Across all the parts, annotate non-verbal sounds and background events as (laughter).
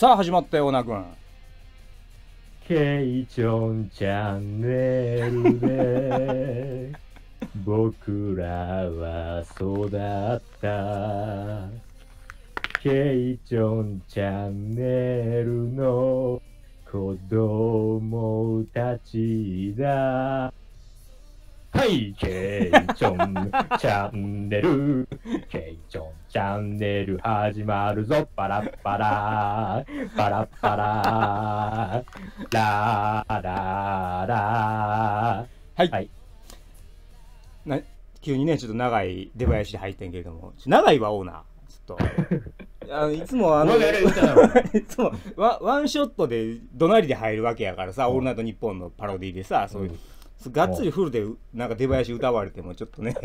さあ始まったよオーナー君ケイチョンチャンネルで (laughs) 僕らは育ったケイチョンチャンネルの子供たちだはい、ケイチョンチャンネル、(laughs) ケイチョンチャンネル始まるぞパラッパラーパラッパラーラーラーラーはい、はい、な急にねちょっと長い出囃子で入ってんけれども長いはオーナーちょっと (laughs) あのいつもあの (laughs) いつもワワンショットでどなりで入るわけやからさ「うん、オールナイトニッポン」のパロディでさ、うん、そういう、がっつりフルでなんか出囃子歌われてもちょっとね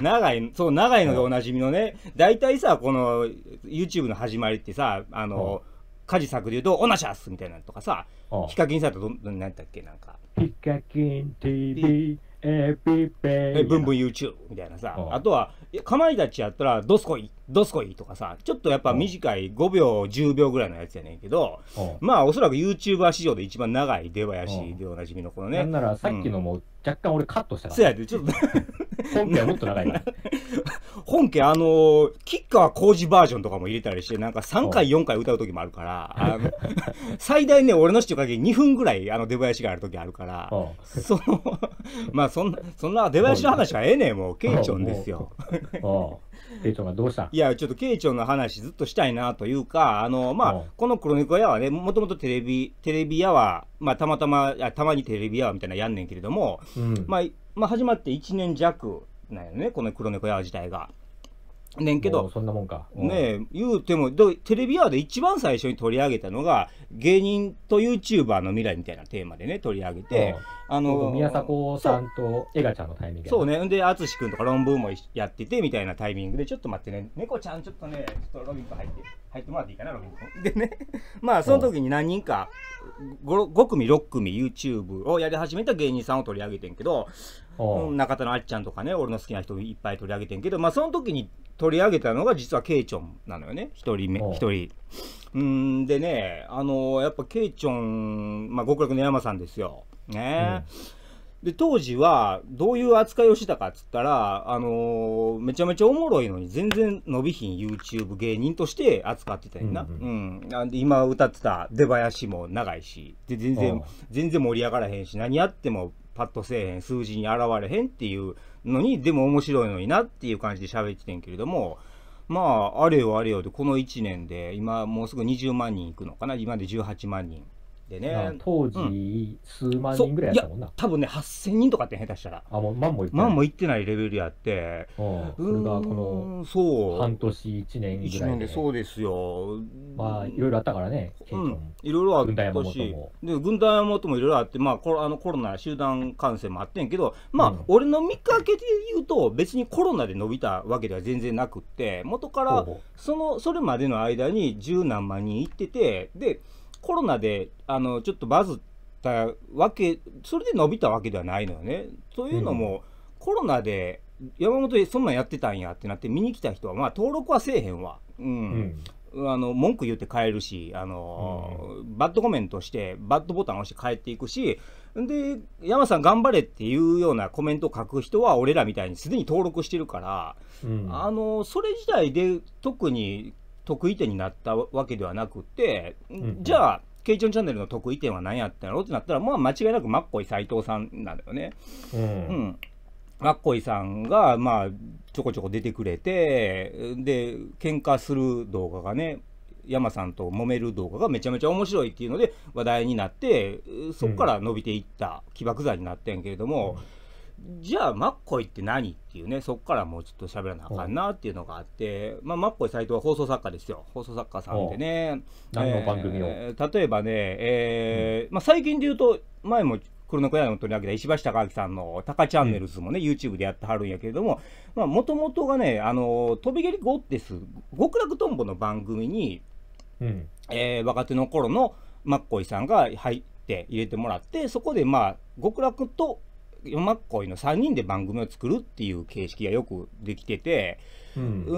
長い、そう、長いのでおなじみのね、大体さ、この YouTube の始まりってさ、あの、家事作で言うと、オナシャスみたいなとかさ、ヒカキンさんとど、んだっけ、なんか。ヒカキン TV、エピペイ。ブンブン YouTube みたいなさ、あとは、かまいたちやったら、どすこい、どすこいとかさ、ちょっとやっぱ短い5秒、10秒ぐらいのやつやねんけど、まあ、おそらく YouTuber 史上で一番長い出やし、でおなじみのこのね。なんならさっきのも、うん若干俺カットしたから。せやで、ちょっと。本家はもっと長いか (laughs) 本家、あのー、キッカー工事バージョンとかも入れたりして、なんか3回、4回歌う時もあるから、(laughs) 最大ね、俺の人限り2分ぐらい、あの、出囃子がある時あるから、その、まあ、そんな、そんな出囃子の話はええねん、もう、ケイチョンですよ。慶長がどうしたいや、ちょっと慶長の話ずっとしたいなというか、あの、まあ、この黒猫屋はね、もともとテレビ、テレビ屋は、まあ、たまたま、たまにテレビ屋みたいなやんねんけれども、うん、まあ、まあ、始まって1年弱なんやね、この黒猫屋自体が。ねんけどそんなもんか、ね言うてもテレビアワーで一番最初に取り上げたのが芸人と YouTuber の未来みたいなテーマでね取り上げて、あの宮迫さんとエガちゃんのタイミングそうねで淳君とか論文もやっててみたいなタイミングでちょっと待ってね猫ちゃんちょっとねちょっとロビン君入って入ってもらっていいかなロビン君でね (laughs) まあその時に何人か 5, 5組6組 YouTube をやり始めた芸人さんを取り上げてんけど中田のあっちゃんとかね俺の好きな人いっぱい取り上げてんけどまあその時に取り上げたのが実はケイチョンなのよね一人目一人うんでねあのやっぱケイチョン、まあ、極楽の山さんですよね、うん、で当時はどういう扱いをしたかっつったらあのめちゃめちゃおもろいのに全然伸びひん YouTube 芸人として扱ってたんな、うん、うん、で今歌ってた出囃子も長いしで全然全然盛り上がらへんし何やってもパッとせえへん数字に現れへんっていうのに、でも面白いのになっていう感じで喋ってんけれども、まあ、あれよあれよで、この1年で、今もうすぐ20万人いくのかな、今で18万人。でね、当時、数万人ぐらいやったもんな、多分ね、8000人とかって下手したら、あもう万もいってない万もいってないレベルやって、うん、それがこの半年、1年ぐらい、1年でそうですよ、まあ、いろいろあったからね、うん、いろいろあったし、で軍団山本もいろいろあって、まあ、コロあのコロナ集団感染もあってんけど、まあ、うん、俺の見かけで言うと、別にコロナで伸びたわけでは全然なくって、元からそのそれまでの間に十何万人行ってて、でコロナであのちょっとバズったわけ、それで伸びたわけではないのよね。というのも、うん、コロナで山本そんなんやってたんやってなって見に来た人はまあ登録はせえへんわ、うん、うん、あの文句言って帰るしあの、うん、バッドコメントしてバッドボタン押して帰っていくしで山さん頑張れっていうようなコメントを書く人は俺らみたいにすでに登録してるから、うん、あのそれ自体で特に得意点になったわけではなくて、うん、じゃあケイチョンチャンネルの得意点は何やったのってなったら、まあ、間違いなくマッコイ斎藤さんなんだよね。うんマッコイさんが、まあ、ちょこちょこ出てくれてで喧嘩する動画がね山さんと揉める動画がめちゃめちゃ面白いっていうので話題になってそこから伸びていった起爆剤になってんけれども、うん、じゃあマッコイって何っていうねそこからもうちょっと喋らなあかんなっていうのがあって、まあ、マッコイ斎藤は放送作家ですよ放送作家さんでね、何の番組を、例えばね、えー、まあ、最近で言うと前も黒猫屋の取り上げた石橋貴明さんのタカチャンネルズもね、うん、YouTube でやってはるんやけれども、もともとがね、あの、飛び蹴りゴッテス、極楽とんぼの番組に、うん、えー、若手の頃のマッコイさんが入って入れてもらって、そこでまあ、極楽とマッコイの3人で番組を作るっていう形式がよくできてて、うん、う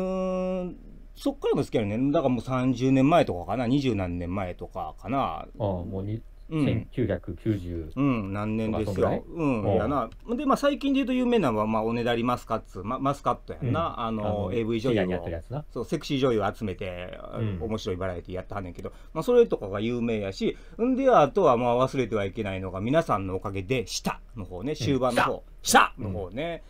んそっからも好きやね、だからもう30年前とかかな、二十何年前とかかな。ああ、もううん、1990、うん、何年ですよ。うん、やな。で、まあ、最近で言うと有名なのは、まあ、おねだりマスカッツ、ま、マスカットやんな、うん、あの、AV 女優をそう、セクシー女優を集めて、うん、面白いバラエティやってはんねんけど、まあ、それとかが有名やし、んで、あとは、まあ、忘れてはいけないのが、皆さんのおかげで、下の方ね、終盤の方、の方ね。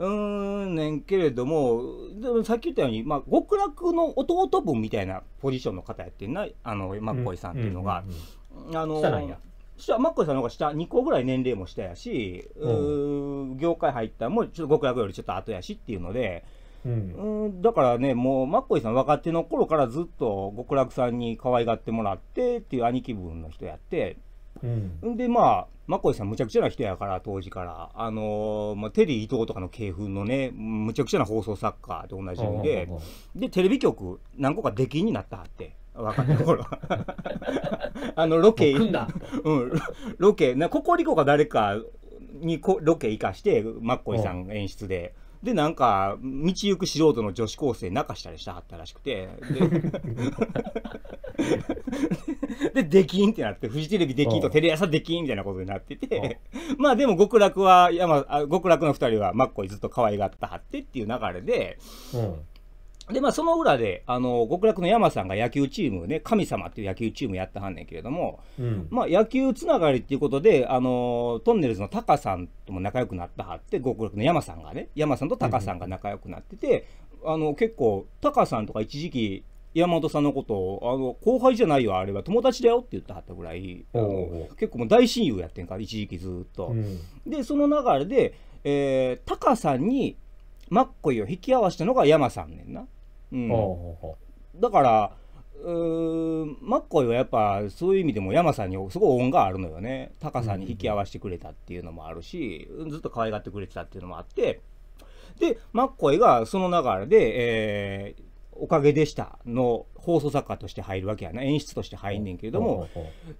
うんねんけれども、でもさっき言ったように、まあ、極楽の弟分みたいなポジションの方やってんな、あの、まあ、こいさんっていうのが。うんうんうんうんあの下なんや下マッコイさんの方が下2個ぐらい年齢も下やし、うん、業界入ったもうちょっと極楽よりちょっと後やしっていうので、うん、うんだからねもうマッコイさん若手の頃からずっと極楽さんに可愛がってもらってっていう兄貴分の人やって、うん、でまあマッコイさんむちゃくちゃな人やから当時からあのー、まあ、テリー伊藤とかの系譜のねむちゃくちゃな放送作家と同じで、でテレビ局何個か出禁になったはって。若い頃あのロケうんロケなココリコか誰かにこロケ行かしてマッコイさん演出で。で、なんか、道行く素人の女子高生泣かしたりしたはったらしくて、で、(laughs) でできんってなって、フジテレビできんとテレ朝できんみたいなことになってて、(laughs) まあでも極楽は、山、極楽の二人はマッコイずっと可愛がったはってっていう流れで、で、まあ、その裏で、あの、極楽の山さんが野球チームね、神様っていう野球チームやったはんねんけれども、うん、まあ、野球つながりっていうことで、あの、トンネルズのタカさんとも仲良くなったはって、極楽の山さんがね、山さんとタカさんが仲良くなってて、うん、あの、結構、タカさんとか一時期、山本さんのことをあの後輩じゃないよあれは友達だよって言ってはったぐらい結構もう大親友やってんから一時期ずっと、うん、でその流れで、えー、タカさんにマッコイを引き合わせたのが山さんねんなうん、だからマッコイはやっぱそういう意味でも山さんにすごい恩があるのよね高さに引き合わせてくれたっていうのもあるし、うん、ずっと可愛がってくれてたっていうのもあってでマッコイがその流れで、えーおかげでしたの放送作家として入るわけやな演出として入んねんけれども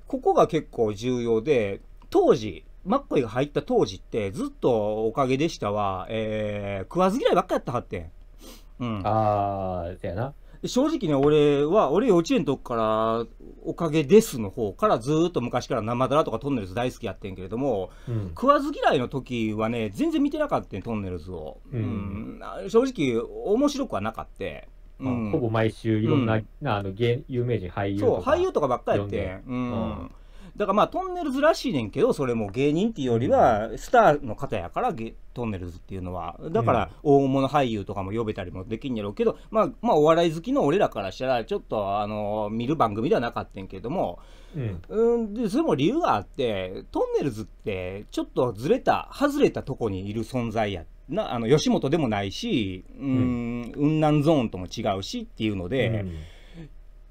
ここが結構重要で当時マッコイが入った当時ってずっと「おかげでしたは」は、えー、食わず嫌いばっかやったはってん。うん、ああせやな正直ね、俺は、俺幼稚園の時から、おかげですの方からずっと昔から生だらとかトンネルズ大好きやってんけれども、うん、食わず嫌いの時はね、全然見てなかったね、トンネルズを。うん、うん、正直、面白くはなかった。うん、ほぼ毎週いろんな、うん、あの有名人俳優とか俳優とかばっかりやって、うん、うん、だからまあトンネルズらしいねんけどそれも芸人っていうよりはスターの方やからトンネルズっていうのはだから大物俳優とかも呼べたりもできんやろうけど、まあ、まあお笑い好きの俺らからしたらちょっとあの見る番組ではなかったんけども、うん、でそれも理由があってトンネルズってちょっとずれた外れたとこにいる存在やなあの吉本でもないしうん、うん、雲南ゾーンとも違うしっていうので。うん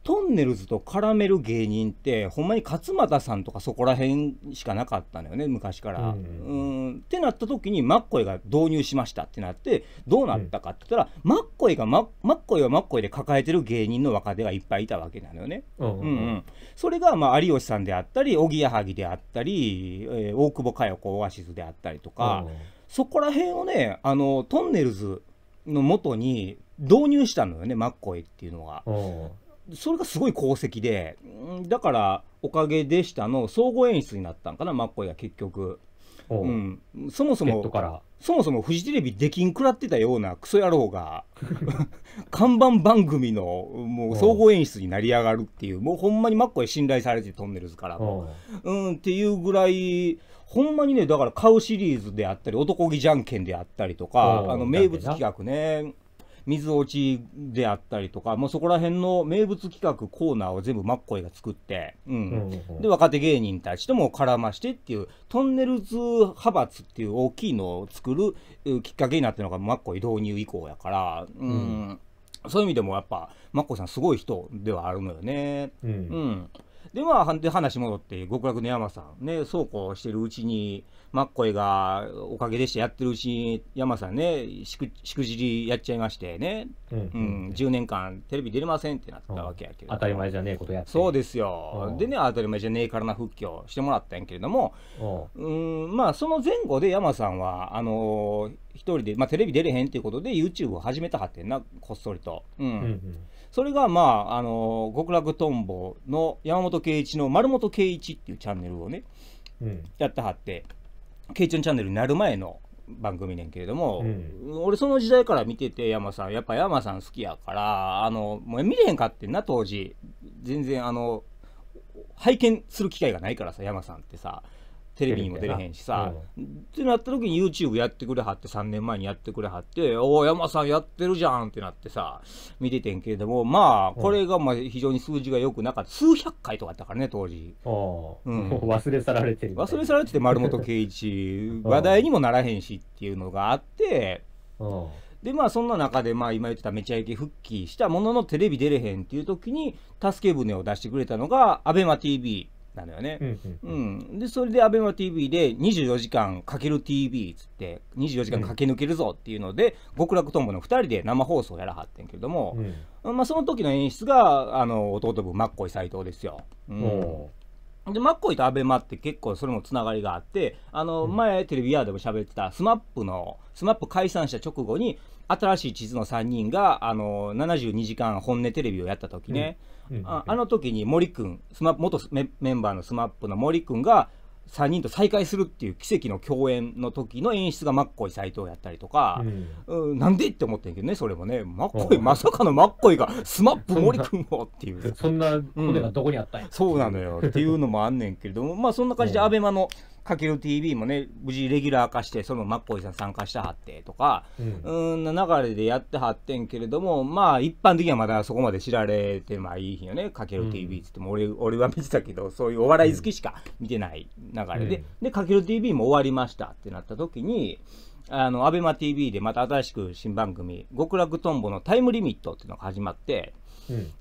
トンネルズと絡める芸人ってほんまに勝俣さんとかそこら辺しかなかったのよね昔から。うん、ん、ってなった時にマッコイが導入しましたってなってどうなったかって言ったら、うん、マッコイがママッコイはマッコイで抱えてる芸人の若手がいっぱいいたわけなのよね。うんうん、それが、まあ、有吉さんであったりおぎやはぎであったり、えー、大久保佳代子オアシスであったりとか、そこら辺をねあのトンネルズのもとに導入したのよねマッコイっていうのが。それがすごい功績で、だから、おかげでしたの総合演出になったんかな、マッコイが結局。うん、そもそも、そもそもフジテレビできんくらってたようなクソ野郎が、(laughs) 看板番組のもう総合演出になり上がるっていう、もうほんまにマッコイ信頼されてトンネルズからうん、っていうぐらい、ほんまにね、だから、買うシリーズであったり、男気じゃんけんであったりとか、あの名物企画ね。水落ちであったりとか、もうそこら辺の名物企画コーナーを全部マッコイが作って、うん。うんうんで、若手芸人たちとも絡ましてっていう、トンネルズ派閥っていう大きいのを作るきっかけになってるのがマッコイ導入以降やから、うん、うんそういう意味でもやっぱ、マッコイさんすごい人ではあるのよね。うん。うん、で、まあ、で話戻って、極楽の山さんね、そうこうしてるうちに、マッコイがおかげでしてやってるうちに、山さんね、しくしくじりやっちゃいましてね、うん、うん10年間テレビ出れませんってなったわけやけど、当たり前じゃねえことやってそうですよ、でね、当たり前じゃねえからな復帰をしてもらったんやけれども、うんまあ、その前後で山さんは、あのー、一人で、まあ、テレビ出れへんっていうことで、YouTube を始めたはってんな、こっそりと。うん、うんそれが、まあ、あのー、極楽とんぼの山本圭一の丸本圭一っていうチャンネルをね、うん、やってはって、ケイチュンチャンネルになる前の番組ねんけれども、うん、俺その時代から見てて山さんやっぱ山さん好きやからあのもう見れへんかってんな当時全然あの拝見する機会がないからさ山さんってさテレビにも出れへんしさ、うん、ってなった時に YouTube やってくれはって3年前にやってくれはって「おお山さんやってるじゃん」ってなってさ見ててんけれどもまあこれがまあ非常に数字がよくなかった数百回とかあったからね当時、うん、(laughs) 忘れ去られてる忘れ去られてて丸本圭一 (laughs) 話題にもならへんしっていうのがあってでまあそんな中でまあ今言ってためちゃイケ復帰したもののテレビ出れへんっていう時に助け舟を出してくれたのが ABEMATV なのよね。うん、でそれで ABEMATV で「24時間かける t v っつって「24時間駆け抜けるぞ」っていうので、うん、極楽とんぼの2人で生放送やらはってんけれども、うん、まあ、その時の演出があの弟分マッコイ斎藤ですよ。うんで、マッコイとアベマって結構それもつながりがあって、あの、前テレビアでも喋ってたスマップの、スマップ解散した直後に、新しい地図の3人が、あの、72時間本音テレビをやった時ね、うんああの時に森君スマ元メメンバーの SMAP の森君が3人と再会するっていう奇跡の共演の時の演出がマッコイ斎藤やったりとか、うん、なんでって思ってんけどねそれもねマッコイまさかのマッコイがスマップ森君をっていうそんな骨がどこにあったんや、うん、そうなのよっていうのもあんねんけれどもまあそんな感じで ABEMA の、かける TV もね、無事レギュラー化して、そのマッコイさん参加してはってとか、うん、うんな流れでやってはってんけれども、まあ、一般的にはまだそこまで知られてまあいい日よね、かける TV ってっても、俺、俺は見てたけど、そういうお笑い好きしか見てない流れで、うん、で、かける TV も終わりましたってなった時に、あの、アベマ t v でまた新しく新番組、極楽とんぼのタイムリミットっていうのが始まって、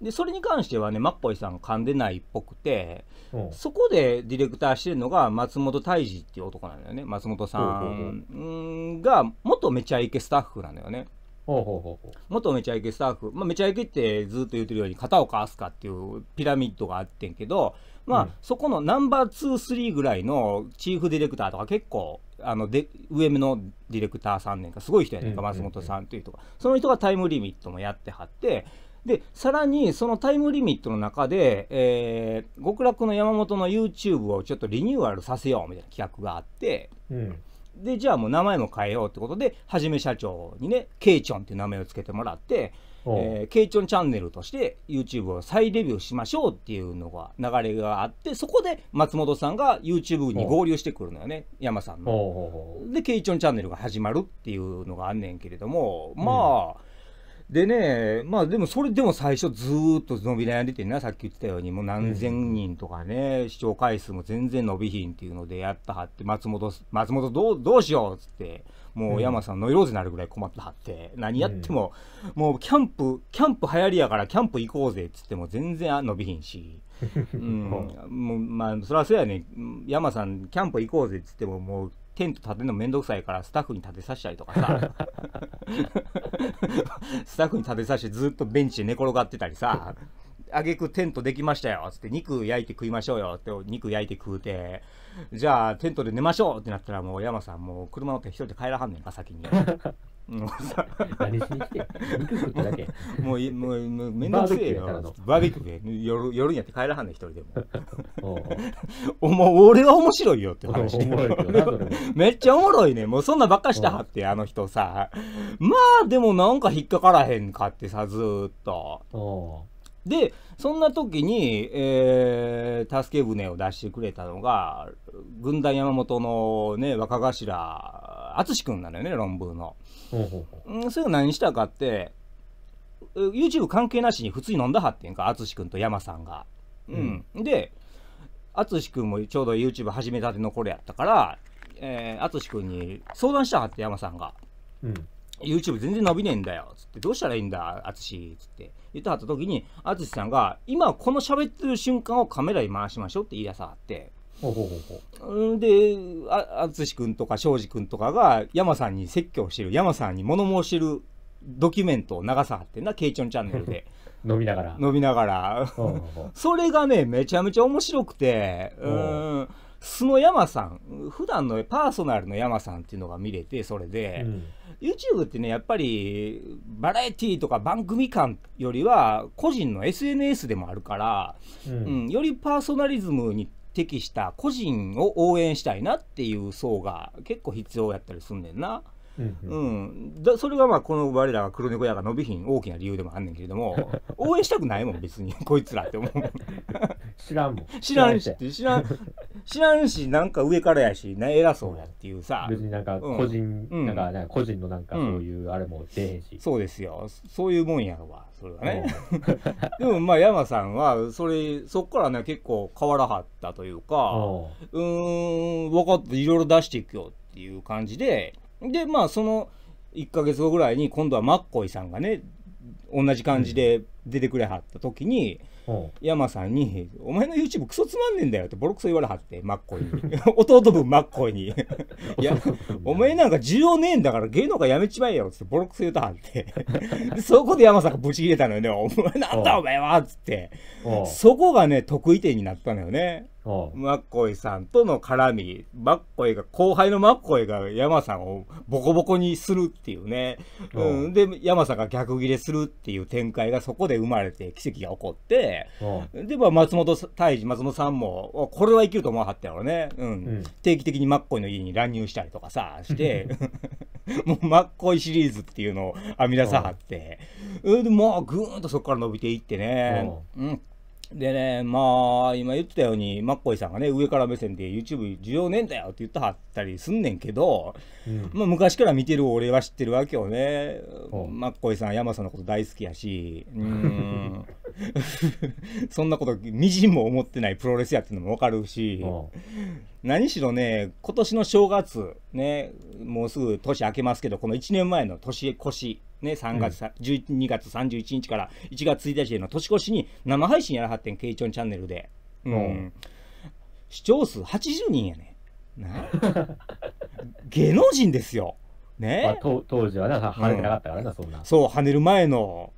でそれに関してはねマッポイさん噛んでないっぽくて、うん、そこでディレクターしてるのが松本泰治っていう男なんだよね松本さんが元めちゃイケスタッフなんだよね。ほう元めちゃイケスタッフ、まあ、めちゃイケってずっと言ってるように片岡飛鳥っていうピラミッドがあってんけど、まあ、そこのナンバー23ぐらいのチーフディレクターとか結構あので上目のディレクターさんねんかすごい人やねんか松本さんという人が、その人がタイムリミットもやってはってで、さらにそのタイムリミットの中で、えー、極楽の山本の YouTube をちょっとリニューアルさせようみたいな企画があって、うん、で、じゃあもう名前も変えようってことで、はじめ社長にね、ケイチョンっていう名前を付けてもらって、えケイチョンチャンネルとして YouTube を再デビューしましょうっていうのが流れがあってそこで松本さんが YouTube に合流してくるのよね山さんの。でケイチョンチャンネルが始まるっていうのがあんねんけれどもまあ、うんでね、まあでもそれでも最初ずっと伸び悩んでてな、さっき言ってたように、もう何千人とかね、うん、視聴回数も全然伸びひんっていうのでやったはって、松本、松本どうどうしようっつって、もう山さんのようになるぐらい困ったはって、何やっても、もうキャンプ、キャンプ流行りやからキャンプ行こうぜっつっても全然伸びひんし。(laughs) うん、もうまあそりゃそうやね山さんキャンプ行こうぜっつってももうテント立てるのめんどくさいからスタッフに立てさせたりとかさ (laughs) スタッフに立てさせてずっとベンチで寝転がってたりさあげくテントできましたよつって肉焼いて食いましょうよって肉焼いて食うてじゃあテントで寝ましょうってなったらもう山さんもう車乗って一人で帰らはんねんか先に。もうさ何しに来て肉食っただけもうもうもうめんどくせえよバーベキューで夜夜にやって帰らはんね一人でも (laughs) おも俺は面白いよって話めっちゃおもろいねもうそんなばっかしたはってあの人さまあでもなんか引っかからへんかってさずっとでそんな時に、えー、助け舟を出してくれたのが軍団山本の、ね、若頭淳君なのよね論文の。うん、それを何したかって YouTube 関係なしに普通に飲んだはってんか淳君と山さんが。うん、うん、で淳君もちょうど YouTube 始めたての頃やったから淳、えー、君に相談したはって山さんが。うん YouTube 全然伸びねえんだよ。つって、どうしたらいいんだ、あつし。つって、言ってはった時に、あつしさんが、今この喋ってる瞬間をカメラに回しましょうって言い出さはって。ほほほうほで、あつしくんとか庄司くんとかが、山さんに説教してる、山さんに物申してるドキュメントを流さはってんな、ケイチョンチャンネルで。(laughs) 伸びながら。伸びながら。(laughs) それがね、めちゃめちゃ面白くて、うん。素の山さん普段のパーソナルの山さんっていうのが見れてそれで、うん、YouTube ってねやっぱりバラエティーとか番組感よりは個人の SNS でもあるから、うん、うん、よりパーソナリズムに適した個人を応援したいなっていう層が結構必要やったりすんねんな。うん、うんだそれがまあこの我らが黒猫屋が伸びひん大きな理由でもあんねんけれども (laughs) 応援したくないもん別にこいつらって思う (laughs) 知らんもん知らんし知らん知らんし、なんか上からやし、偉そうやっていうさ。別になんか個人、うん、なんかなんか個人のなんかそういうあれも出へんし、うん、そうですよ。そういうもんやろわ、それはね。(laughs) でもまあ山さんは、それ、そっからね、結構変わらはったというか、うん、分かっていろいろ出していくよっていう感じで、で、まあその1か月後ぐらいに今度はマッコイさんがね、同じ感じで出てくれはった時に、うん山さんに「お前の YouTube クソつまんねえんだよ」ってボロクソ言われはって真っ向に (laughs) 弟分真っ向に「(laughs) いやお前なんか需要ねえんだから芸能界やめちまえよ」っつってボロクソ言うたはってそこで山さんがブチ切れたのよね「お前なんだお前は」っつってそこがね得意点になったのよね。マッコイさんとの絡み、マッコイが、後輩のマッコイが山さんをボコボコにするっていうね、うん、で、山さんが逆ギレするっていう展開がそこで生まれて奇跡が起こって、で、まあ、松本大治、松本さんも、これはいきると思わはったやろね、うん、うん、定期的にマッコイの家に乱入したりとかさ、して、(laughs) もうマッコイシリーズっていうのを編み出さはって、うん、で、もうぐーんとそこから伸びていってね、うんでね、まあ、今言ってたように、マッコイさんがね、上から目線で YouTube 需要ねえんだよって言ってはったりすんねんけど、うん、まあ、昔から見てる俺は知ってるわけよね。マッコイさん、山さんのこと大好きやし、(laughs) そんなこと、みじんも思ってないプロレスやっていうのもわかるし、何しろね、今年の正月、ね、もうすぐ年明けますけど、この1年前の年越し、ね、3月、うん、12月31日から1月1日への年越しに生配信やらはってん、ケイチョンチャンネルで。うん。視聴数80人やね。な (laughs) 芸能人ですよ。ね、まあ、当時はね、跳ねてなかったからな、うん、そんな。そう、跳ねる前の。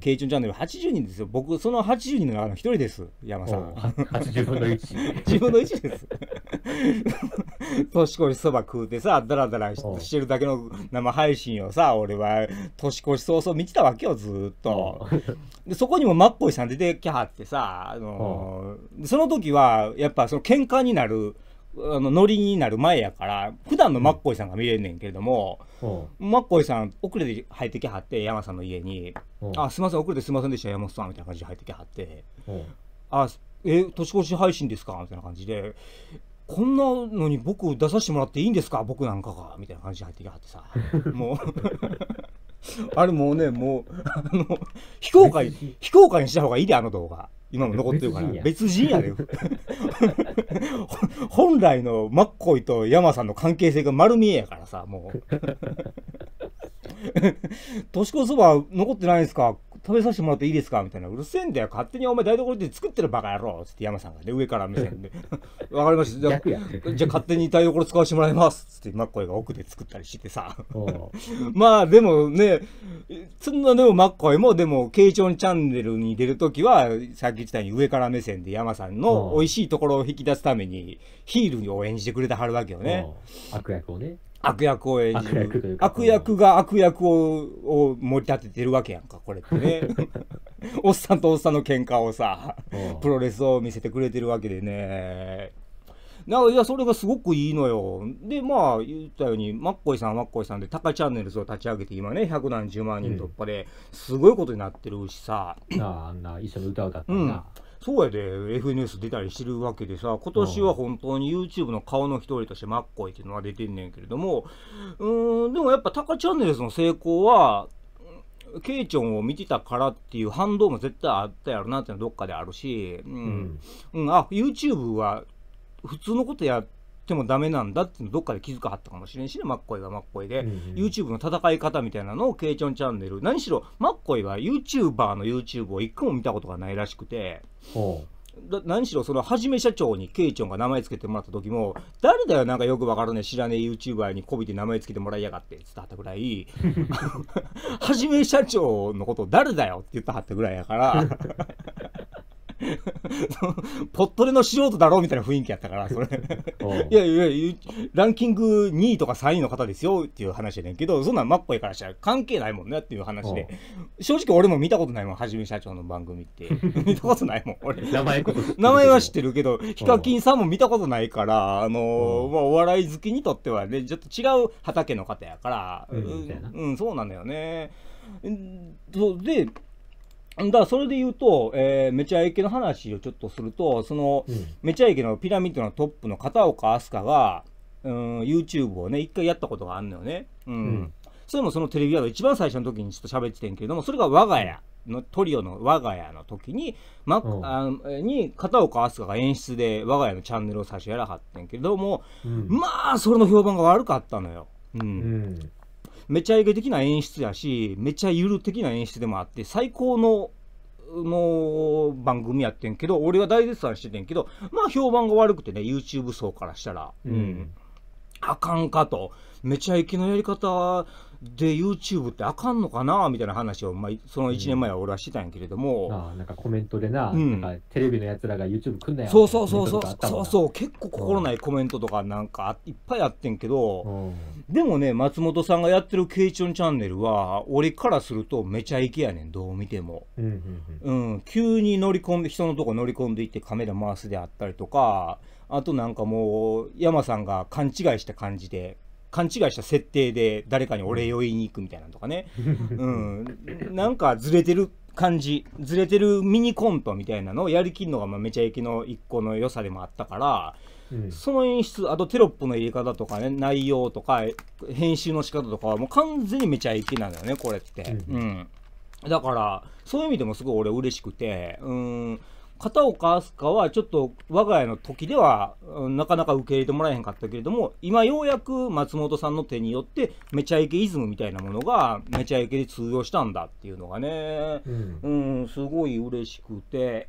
ケイチョンチャンネル80人ですよ。僕、その80人の中1人です、山さん。80分の1。(laughs) 分の1です。(laughs) 年越しそば食うてさ、だらだらしてるだけの生配信をさ、俺は年越し早々見てたわけよ、ずっと。で、そこにもマッコイさん出てきはってさ、あのー、その時は、やっぱその喧嘩になる、あのノリになる前やから普段のマッコイさんが見れんねんけれども、マッコイさん遅れて入ってきはって山さんの家に「あすいません遅れてすいませんでした山本さん」みたいな感じで入ってきはって「あえ年越し配信ですか?」みたいな感じでこんなのに僕出させてもらっていいんですか僕なんかがみたいな感じで入ってきはってさ (laughs) もう (laughs) あれもうねもうあの非公開非公開にした方がいいであの動画今も残ってるから別人やで (laughs) 本来のマッコイと山さんの関係性が丸見えやからさもう年越そば残ってないですか食べさせてもらっていいですかみたいな、うるせえんだよ、勝手にお前台所で作ってるバカ野郎つって山さんがね、上から目線で、(laughs) わかりました、じゃあ、じゃ勝手に台所使わせてもらいますつって、真っ声が奥で作ったりしてさ、(laughs) まあでもね、そんなでもマッコイも、でも、慶長チチャンネルに出るときは、さっき言ったように上から目線で山さんの美味しいところを引き出すために、ヒールに応援してくれてはるわけよね。悪役をね。悪役を演じる悪役が悪役をを盛り立ててるわけやんかこれってね (laughs) おっさんとおっさんの喧嘩をさプロレスを見せてくれてるわけでねなんかいやそれがすごくいいのよでまあ言ったようにマッコイさんマッコイさんでタカチャンネルズを立ち上げて今ね百何十万人突破で、すごいことになってるしさ、うん、ああんな一緒に歌を歌ってな、うんそうやで FNS 出たりしてるわけでさ、今年は本当に YouTube の顔の一人としてマッコイっていうのは出てんねんけれども、うん、でもやっぱタカチャンネルズの成功は、ケイチョンを見てたからっていう反動も絶対あったやろなってのはどっかであるし、うん、うん、うん、あ、YouTube は普通のことやって、ってもダメなんだってどっかで気づかはったかもしれんしね、マッコイはマッコイで、うん YouTube の戦い方みたいなのをケイチョンチャンネル、何しろマッコイは YouTuber の YouTube を一個も見たことがないらしくて、何しろそのはじめ社長にケイチョンが名前つけてもらった時も誰だよなんかよくわからねえ、知らねえ YouTuber にこびて名前つけてもらいやがってっつってはったぐらい (laughs) はじめ社長のこと誰だよって言ったはったぐらいやから (laughs) ポットレの素人だろうみたいな雰囲気やったから、それ。(laughs) いやいや、ランキング2位とか3位の方ですよっていう話やねんけど、そんなんマッポイからしたら関係ないもんねっていう話で、正直俺も見たことないもん、はじめ社長の番組って。(laughs) 見たことないもん、俺。名前名前は知ってるけど、ヒカキンさんも見たことないから、あのー、まあ、お笑い好きにとってはね、ちょっと違う畑の方やから、うん、うん、そうなんだよね。で、だからそれで言うと、えー、めちゃイケの話をちょっとすると、その、うん、めちゃイケのピラミッドのトップの片岡飛鳥が、うん、YouTube をね、一回やったことがあるのよね。うん。うん、それもそのテレビーの一番最初の時にちょっと喋っててんけれども、それが我が家の、トリオの我が家の時に、ま、うん、あに、片岡飛鳥が演出で我が家のチャンネルを最初やらはってんけれども、うん、まあ、それの評判が悪かったのよ。うんめちゃイケ的な演出やし、めちゃゆる的な演出でもあって、最高の、の番組やってんけど、俺は大絶賛しててんけど、まあ評判が悪くてね、YouTube 層からしたら。うん。あかんかと。めちゃイケのやり方、で YouTube ってあかんのかなみたいな話を、まあ、その1年前は俺はしてたんやけれども、うん、あなんかコメントでなうん、なんかテレビのやつらが YouTube 来んなよそうそうそうそうそうそう結構心ないコメントとかなんかいっぱいあってんけど、うん、でもね松本さんがやってる「ケイチョンチャンネルは」俺からするとめちゃイケやねんどう見ても、うん急に乗り込んで人のとこ乗り込んでいってカメラ回すであったりとかあとなんかもう山さんが勘違いした感じで勘違いした設定で誰かにお礼を言いに行くみたいなのとかね、うん、なんかずれてる感じずれてるミニコントみたいなのをやりきるのがまあめちゃイケの一個の良さでもあったから、うん、その演出あとテロップの入れ方とかね内容とか編集の仕方とかはもう完全にめちゃイケなんだよねこれって、うん、うん、だからそういう意味でもすごい俺嬉しくてうん片岡明日香はちょっと我が家の時ではなかなか受け入れてもらえへんかったけれども今ようやく松本さんの手によってめちゃイケイズムみたいなものがめちゃイケで通用したんだっていうのがね、うん、うん、すごい嬉しくて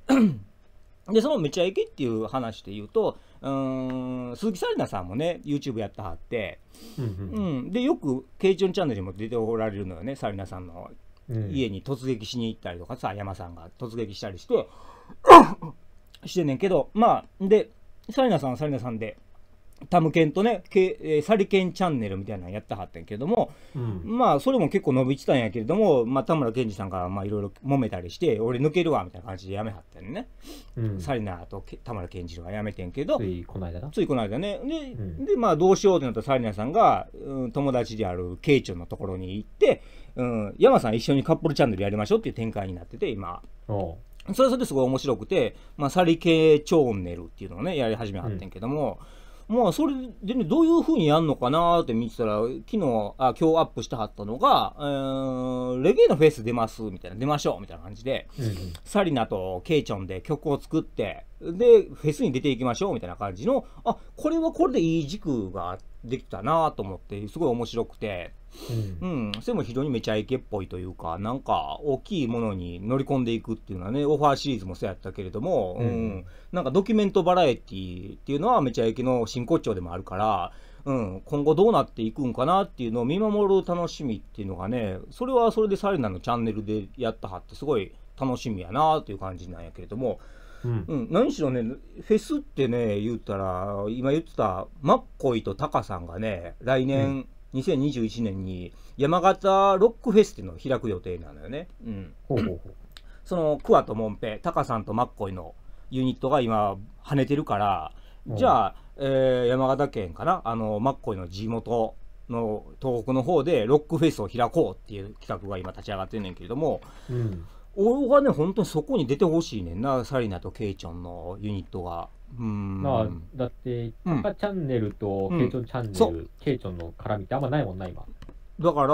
でそのめちゃイケっていう話で言うとうん鈴木紗理奈さんもね YouTube やってはって、うん、、でよく「ケイチョンチャンネル」にも出ておられるのよね紗理奈さんの家に突撃しに行ったりとかさ、山さんが突撃したりして。(coughs) してんねんけど、まあ、で、紗理奈さんは紗理奈さんで、タムケンとね、けえー、サリケンチャンネルみたいなのやってはったんやけども、うん、まあ、それも結構伸びてたんやけれども、まあ、田村健二さんからまあいろいろ揉めたりして、俺抜けるわ、みたいな感じでやめはったんね。紗理奈と田村健二郎はやめてんけど、ついこの間ついこの間ね。で、うん、でまあ、どうしようってなったら紗理奈さんが、うん、友達である慶長のところに行って、うん、山さん一緒にカップルチャンネルやりましょうっていう展開になってて、今。それはそれですごい面白くて、まあ、サリ系チョンネルっていうのをね、やり始めはってんけども、うん、それでね、どういうふうにやるのかなって見てたら、昨日、あ、今日アップしてはったのが、えー、レゲエのフェス出ます、みたいな、出ましょう、みたいな感じで、うん、サリナとケイチョンで曲を作って、で、フェスに出ていきましょう、みたいな感じの、あ、これはこれでいい軸があって、できたなと思ってすごい面白くて、うん、うん、それも非常にめちゃイケっぽいというかなんか大きいものに乗り込んでいくっていうのはねオファーシリーズもそうやったけれども、うん、うん、なんかドキュメントバラエティっていうのはめちゃイケの真骨頂でもあるから。うん、今後どうなっていくんかなっていうのを見守る楽しみっていうのがねそれはそれでサリナのチャンネルでやったはってすごい楽しみやなという感じなんやけれども、うん、うん、何しろねフェスってね言ったら今言ってたマッコイとタカさんがね来年、2021年に山形ロックフェスっていうのを開く予定なのよね。うん、ほうほうほうその桑ともんぺタカさんとマッコイのユニットが今跳ねてるから、じゃあ、えー、山形県かなあのマッコイの地元の東北の方でロックフェスを開こうっていう企画が今立ち上がってんねんけれども、うん、俺はね、本当にそこに出てほしいねんな、サリナとケイちゃんのユニットが。うんまあ、だって、タカチャンネルとケイチョンチャンネル、うん、ケイチョンの絡みってあんまないもんな、今。だか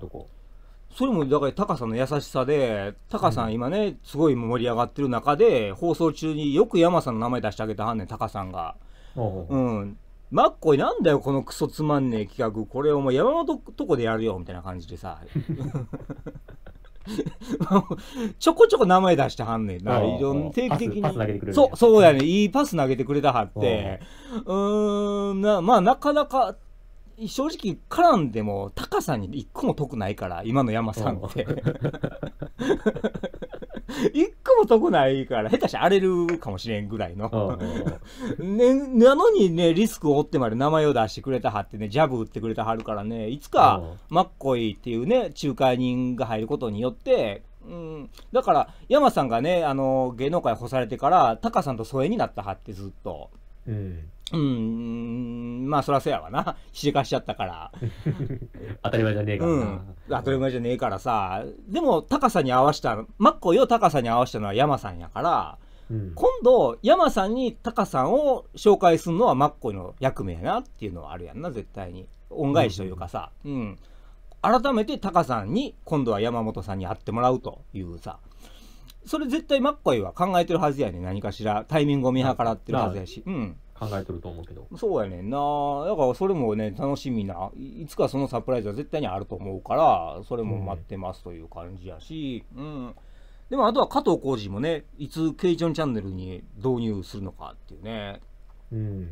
ら、それもだからタカさんの優しさで、タカさん今ね、すごい盛り上がってる中で、放送中によく山さんの名前出してあげたはんねん、タカさんが。うん。マッコイなんだよ、このクソつまんねえ企画。これをもう山本とこでやるよ、みたいな感じでさ。(laughs) (laughs) ちょこちょこ名前出してはんねんな。いろん定期的に。そう、そうやね。いいパス投げてくれたはって。うーん、なまあ、なかなか、正直、絡んでも、高さに一個も得ないから、今の山さんって。(laughs) 一個も得ないから、下手して荒れるかもしれんぐらいの。(laughs) ね、なのにね、リスクを負ってまで名前を出してくれたはってね、ジャブ打ってくれたはるからね、いつか、マッコイっていうね、仲介人が入ることによって、うん、だから、山さんがね、あの、芸能界干されてから、タカさんと疎遠になったはって、ずっと。うんうん、まあそらそやわな。(laughs) ひじかしちゃったから。(laughs) 当たり前じゃねえから、うん、当たり前じゃねえからさ。でも高さに合わせた、マッコイを高さに合わせたのは山さんやから、うん、今度山さんにタカさんを紹介するのはマッコイの役目やなっていうのはあるやんな絶対に恩返しというかさ、うん、うん、改めてタカさんに今度は山本さんに会ってもらうというさそれ絶対マッコイは考えてるはずやね何かしらタイミングを見計らってるはずやし、うん考えとると思うけどそうやねんなだからそれもね楽しみないつかそのサプライズは絶対にあると思うからそれも待ってますという感じやし、うん、うん、でもあとは加藤浩次もねいつ「ケイジョンチャンネル」に導入するのかっていうね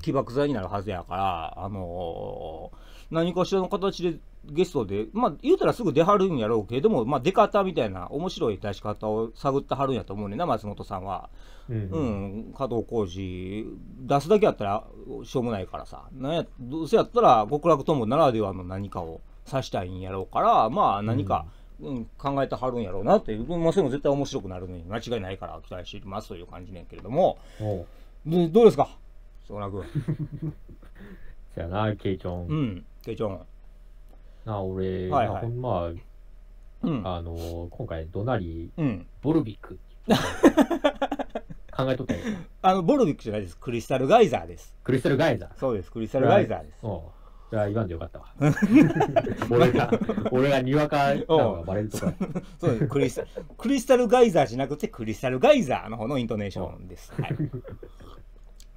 起爆剤になるはずやから、あのー、何かしらの形でゲストで、まあ、言うたらすぐ出はるんやろうけれども、まあ、出方みたいな、面白い出し方を探ってはるんやと思うねんな、松本さんは。うん、うん、加藤浩次、出すだけやったらしょうもないからさ、なんやどうせやったら極楽ともならではの何かを指したいんやろうから、まあ、何か、うんうん、考えてはるんやろうなっていう、まあ、それも絶対面白くなるのに間違いないから期待していますという感じねんけれども、どうですかしらくじゃ (laughs) なケイチョンうんケイチョンなあ俺、はいはい、まあ、うん、あの今回どなり、うん、ボルビック (laughs) 考えとったあのボルビックじゃないですクリスタルガイザーですクリスタルガイザーそうですクリスタルガイザーです、はいじゃあ言わんでよかったわ。(laughs) 俺が、俺がにわかなのがバレるとか。そうですクリス。クリスタルガイザーじゃなくて、クリスタルガイザーの方のイントネーションです。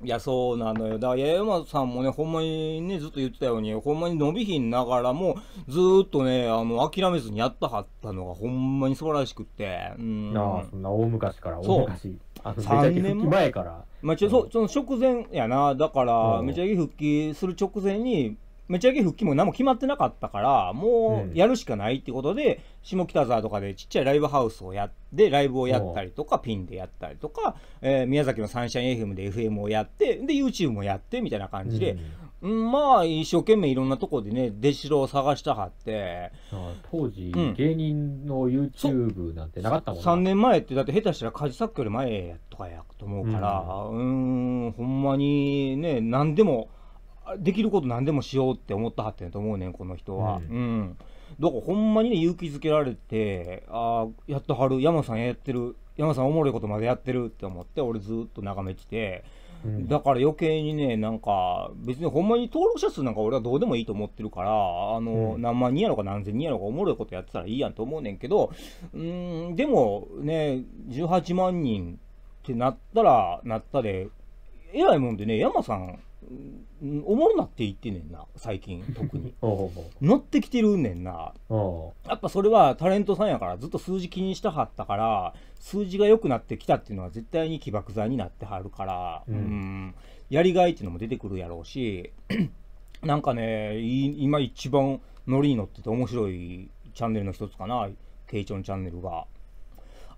いや、そうなのよ。だから、八重山さんもね、ほんまにね、ずっと言ってたように、ほんまに伸びひんながらも、ずっとね、あの、諦めずにやったはったのが、ほんまに素晴らしくって。うん。あ、そんな大昔から、大昔。あ3年前から。まあ、ちょ、うん、その直前やな。だから、うん、めちゃイ復帰する直前に、めちゃイ復帰も何も決まってなかったから、もうやるしかないってことで、うん、下北沢とかでちっちゃいライブハウスをやって、ライブをやったりとか、ピンでやったりとか、えー、宮崎のサンシャイン FM で FM をやって、で、YouTube もやってみたいな感じで、うん、まあ、一生懸命いろんなとこでね、出城を探したはって。当時、うん、芸人の YouTube なんてなかったもんね。3年前って、だって下手したら家事作業より前とかやと思うから、うん、うんほんまにね、何でも。できること何でもしようって思ったはってんと思うねんこの人は、うん、うん、だからほんまにね勇気づけられてああやっとはる山さんやってる山さんおもろいことまでやってるって思って俺ずっと眺めてて、うん、だから余計にねなんか別にほんまに登録者数なんか俺はどうでもいいと思ってるからあの、うん、何万人やろか何千人やろかおもろいことやってたらいいやんと思うねんけどうんでもね18万人ってなったらなったでえらいもんでね山さんおもろなって言ってんねんな最近 (laughs) 特に乗ってきてるねんなやっぱそれはタレントさんやからずっと数字気にしたはったから数字が良くなってきたっていうのは絶対に起爆剤になってはるから、うん、うんやりがいっていうのも出てくるやろうし (clears throat) なんかね今一番ノリに乗ってて面白いチャンネルの一つかなケイチョンチャンネルが。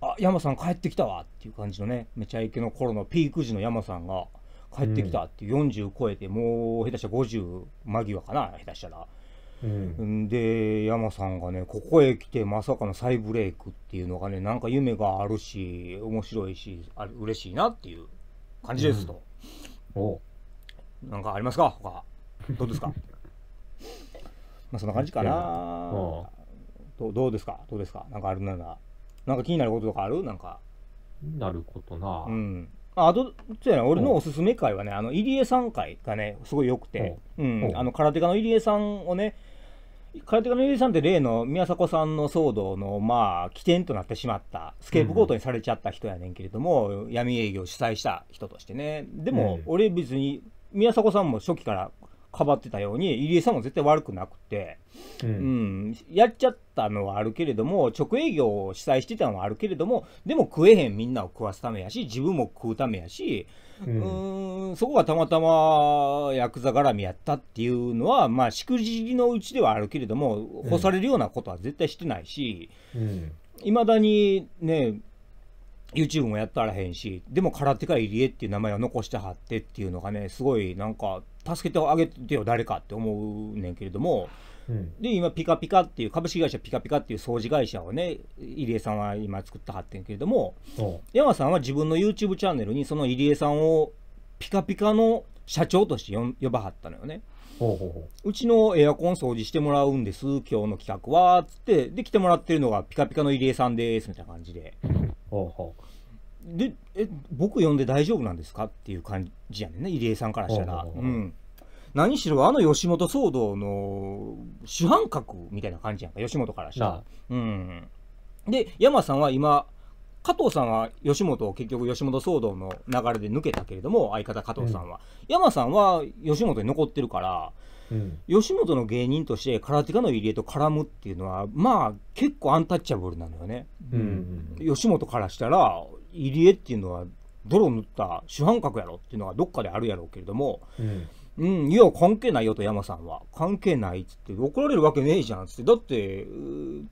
あ山さん帰ってきたわっていう感じのねめちゃイケの頃のピーク時の山さんが。帰ってきたって40超えて、もう下手したら50間際かな下手したら。うん、で山さんがねここへ来てまさかの再ブレイクっていうのがねなんか夢があるし面白いしあ嬉しいなっていう感じですと、うん、おなんかありますか他どうですか (laughs) まあそんな感じかなどどうですかどうですかなんかあるならなんか気になることとかあるなんかなることなうんあと、そうや俺のおすすめ会はね、あの入江さん会がね、すごい良くて、うん、あの空手家の入江さんをね、空手家の入江さんって例の宮迫さんの騒動の、まあ、起点となってしまった、スケープゴートにされちゃった人やねんけれども、うん、闇営業を主催した人としてね、でも、俺別に、宮迫さんも初期からかばってたように入江さんも絶対悪くなくて、うん、うん、やっちゃったのはあるけれども直営業を主催してたのはあるけれどもでも食えへんみんなを食わすためやし自分も食うためやし、うん、ん、そこがたまたまヤクザ絡みやったっていうのはまあしくじりのうちではあるけれども干されるようなことは絶対してないしいま、うん、だにね YouTube もやったらへんしでも空手家入江っていう名前を残してはってっていうのがねすごいなんか助けてあげてよ誰かって思うねんけれども、うん、で今ピカピカっていう株式会社ピカピカっていう掃除会社をね入江さんは今作ってはってんけれども山さんは自分の YouTube チャンネルにその入江さんをピカピカの社長として呼ばはったのよね。うちのエアコン掃除してもらうんです、今日の企画は、つって、で、来てもらってるのが、ピカピカの入江さんです、みたいな感じで。(laughs) ほうほうでえ僕呼んで大丈夫なんですかっていう感じやねんね入江さんからしたら、うん、何しろあの吉本騒動の主犯格みたいな感じやんか吉本からしたら、うん、で山さんは今加藤さんは吉本を結局吉本騒動の流れで抜けたけれども相方加藤さんは、うん、山さんは吉本に残ってるから、うん、吉本の芸人として空手家の入江と絡むっていうのはまあ結構アンタッチャブルなのよね、うん、うん、吉本からしたら入江っていうのは泥を塗った主犯格やろっていうのがどっかであるやろうけれども、うんうん、いや、関係ないよと山さんは。関係ないっつって、怒られるわけねえじゃんっつって、だって、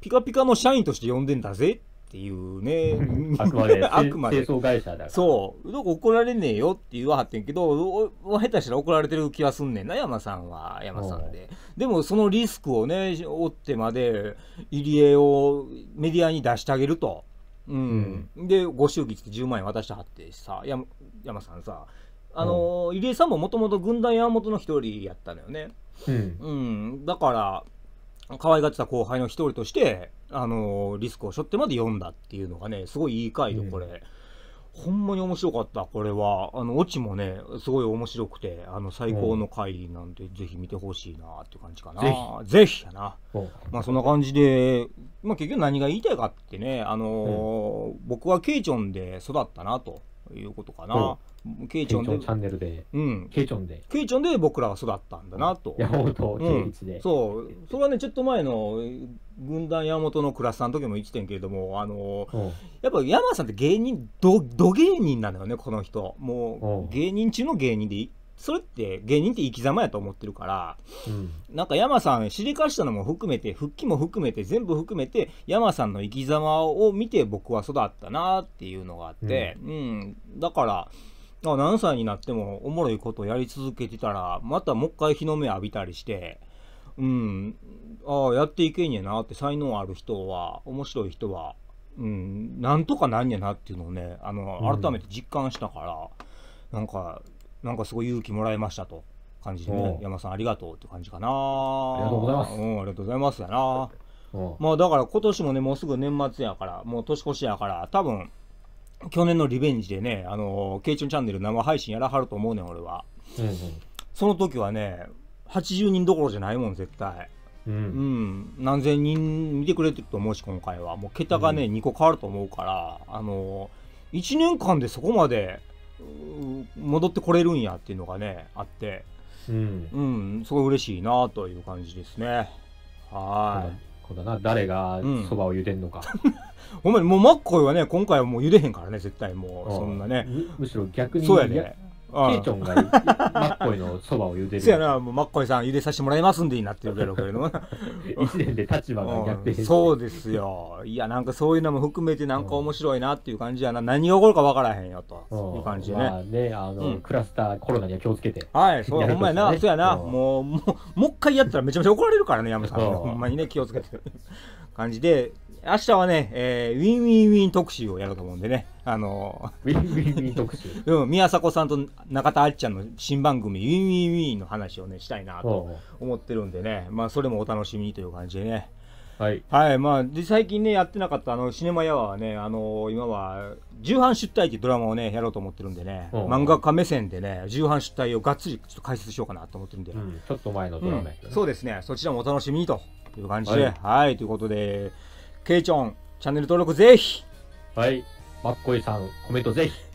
ピカピカの社員として呼んでんだぜっていうね。あくまで。(laughs) あくまで。清掃会社だから。そう。どこ怒られねえよって言わはってんけど、下手したら怒られてる気はすんねんな、山さんは。山さんで。でも、そのリスクをね、負ってまで、入江をメディアに出してあげると。うん、うん、でご祝儀つき10万円渡してはってさ山山さんさあの、うん、入江さんももともと軍団山本の一人やったのよね、うん、うん、だから可愛がってた後輩の一人としてあのリスクを背負ってまで読んだっていうのがねすごいいい回でこれ。ほんまに面白かった、これは。あの、オチもね、すごい面白くて、あの、最高の回なんで、ぜひ見てほしいなって感じかな。ぜひ。ぜひやな。まあ、そんな感じで、まあ、結局何が言いたいかってね、あのー僕はケイチョンで育ったなと。いうことかな。ケイチョンで。チャンネルで。うん。ケイチョンで。ケイチョンで僕らは育ったんだなと。山本圭一で、そう。それはね、ちょっと前の軍団山本のクラスさんの時も生きてんけれども、あのやっぱ山さんって芸人、ど、ど芸人なのよね、この人。もう、芸人中の芸人でいい。それって芸人って生き様やと思ってるから、うん、なんか山さんしりかしたのも含めて復帰も含めて全部含めて山さんの生き様を見て僕は育ったなっていうのがあって、うん、うん、だから何歳になってもおもろいことやり続けてたらまたもう一回日の目浴びたりして。うん、ああやっていけんやなって才能ある人は面白い人はうん、なんとかなんやなっていうのをね、あの、改めて実感したから、うん、なんか、なんかすごい勇気もらいましたと感じでね、山さんありがとうって感じかな。ありがとうございます。うん、ありがとうございますやな。まあだから今年もね、もうすぐ年末やから、もう年越しやから、多分去年のリベンジでね、あのー、ケイチョンチャンネル生配信やらはると思うねん、俺は。うんその時はね、80人どころじゃないもん、絶対。うん、うん、何千人見てくれてると思うし、今回は。もう桁がね、うん、2個変わると思うから、あのー、1年間でそこまで戻ってこれるんやっていうのがねあって、うん、うん、すごい嬉しいなという感じですね。はい。こだな誰がそばを茹でんのか。(laughs) ほ、うんまにもうマッコイはね今回はもう茹でへんからね絶対もうそんなね。むしろ逆にそうやね。ケイトンがマッコイのそばを茹でる。そやな、もうマッコイさん茹でさせてもらいますんでいいなってるけど、これの。一年で立場が逆転、うん、そうですよ。いや、なんかそういうのも含めてなんか面白いなっていう感じやな。何が起こるかわからへんよという感じでね。まあ、ね、あの、クラスターコロナには気をつけて。はい、そうや、ほんまやな。そうやな。もう、もう、もう一回やったらめちゃめちゃ怒られるからね、山さん。ほんまにね、気をつけて。感じで、明日はね、えー、ウィンウィンウィン特集をやろうと思うんでね。あのー、ウィンウィンウィン特集 (laughs) うん、宮迫さんと中田あっちゃんの新番組、ウィンウィンウィンの話をね、したいなと思ってるんでね。まあ、それもお楽しみにという感じでね。はい。はい、まあ、で、最近ね、やってなかった、あの、シネマヤワはね、あのー、今は、重版出退っていうドラマをね、やろうと思ってるんでね、漫画家目線でね、重版出退をがっつりちょっと解説しようかなと思ってるんで、うん、ちょっと前のドラマやねうん、そうですね、そちらもお楽しみにという感じで、はい、はい、ということで、ケイチョン、チャンネル登録ぜひはい。マッコイさん、コメントぜひ。